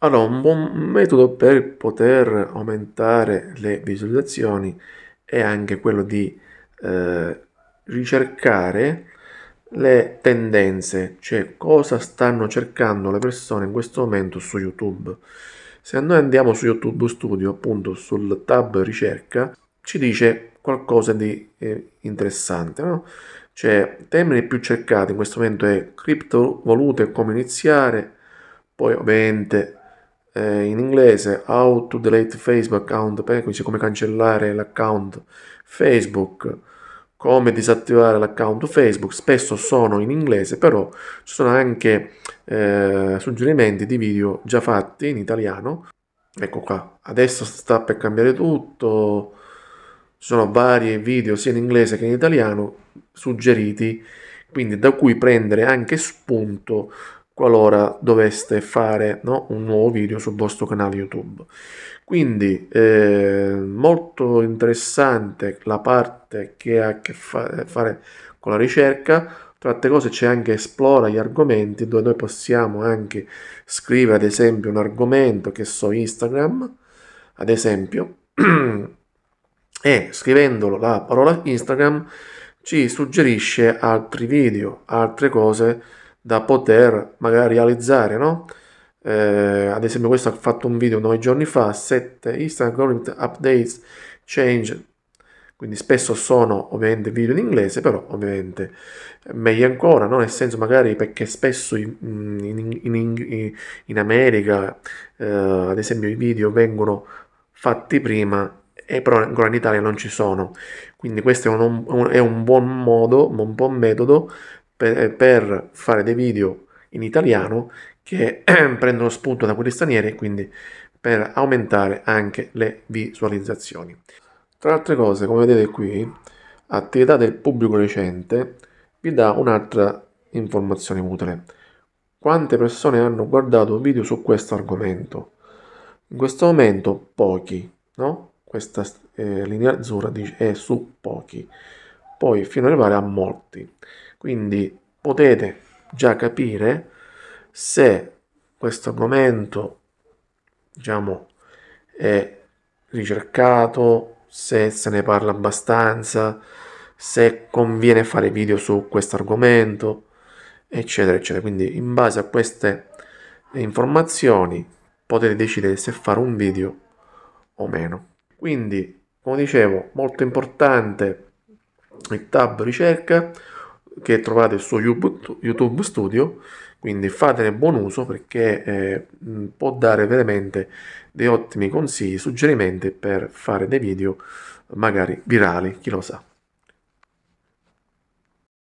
Allora, un buon metodo per poter aumentare le visualizzazioni è anche quello di eh, ricercare le tendenze, cioè cosa stanno cercando le persone in questo momento su YouTube. Se noi andiamo su YouTube Studio, appunto sul tab ricerca, ci dice qualcosa di eh, interessante, no? Cioè, il termine più cercati in questo momento è criptovalute come iniziare, poi ovviamente eh, in inglese How to delete Facebook account, quindi come cancellare l'account Facebook, come disattivare l'account Facebook, spesso sono in inglese, però ci sono anche eh, suggerimenti di video già fatti in italiano. Ecco qua, adesso sta per cambiare tutto, ci sono vari video sia in inglese che in italiano suggeriti, quindi da cui prendere anche spunto qualora doveste fare no, un nuovo video sul vostro canale YouTube. Quindi eh, molto interessante la parte che ha a che fa- fare con la ricerca, tra altre cose c'è anche esplora gli argomenti dove noi possiamo anche scrivere ad esempio un argomento che so Instagram ad esempio e scrivendolo la parola Instagram ci suggerisce altri video altre cose da poter magari realizzare, no? Eh, ad esempio questo ha fatto un video 9 giorni fa, 7 Instagram updates change, quindi spesso sono ovviamente video in inglese, però ovviamente meglio ancora, no? nel senso magari perché spesso in, in, in, in America eh, ad esempio i video vengono fatti prima e però ancora in Italia non ci sono, quindi questo è un, un, è un buon modo, un buon metodo per, eh, per fare dei video in italiano che prendono spunto da quelli stranieri e quindi per aumentare anche le visualizzazioni. Tra altre cose, come vedete qui, attività del pubblico recente vi dà un'altra informazione utile. Quante persone hanno guardato un video su questo argomento? In questo momento pochi, no? Questa eh, linea azzurra dice, è su pochi poi fino ad arrivare a molti. Quindi potete già capire se questo argomento, diciamo, è ricercato, se se ne parla abbastanza, se conviene fare video su questo argomento, eccetera, eccetera. Quindi in base a queste informazioni potete decidere se fare un video o meno. Quindi, come dicevo, molto importante il tab ricerca che trovate su YouTube Studio, quindi fatene buon uso perché eh, può dare veramente dei ottimi consigli, suggerimenti per fare dei video magari virali, chi lo sa.